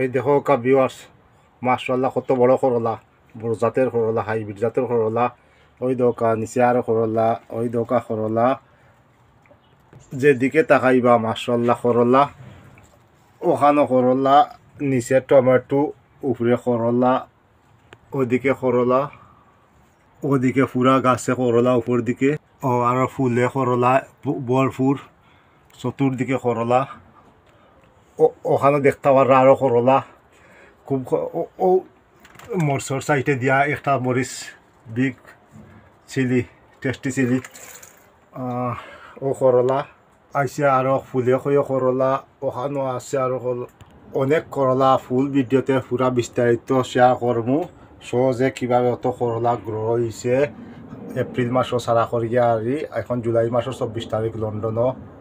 এই দেখো কা বিওয়ার্স মাশাল্লাহ কত বড় করলা বড় জাতের করলা হাইব্রিড জাতের করলা ওই দোকা নিচে আর করলা ওই দোকা করলা যেদিকে তাকাইবা মাশাল্লাহ করলা ওখানো করলা নিচে টমেটো উপরে করলা ওদিকে করলা ওদিকে পুরা গাছে করলা উপর দিকে ও আর ফুলে করলা বরফুর চতুর্দিকে করলা ওখানে দেখতে পাৰা আৰও সৰলা খুব মৰ্চৰ চাইডে দিয়া এটা মৰিচ বিগ চিলি টেষ্টি চিলি অ সৰলা আহিছে আৰু ফুলে হৈয়ে সৰলা অহানো আছে আৰু অনেক সৰলা ফুল বিদ্যতে সুৰা বিস্তাৰিত চেয়া কৰ্ম চ যে কিবা অত সৰলা গ্ৰহ হৈছে এপ্ৰিল মাছৰ চাৰা কৰি আৰু এখন জুলাই মাছৰ চৌব্বিছ তাৰিখ লণ্ডনৰ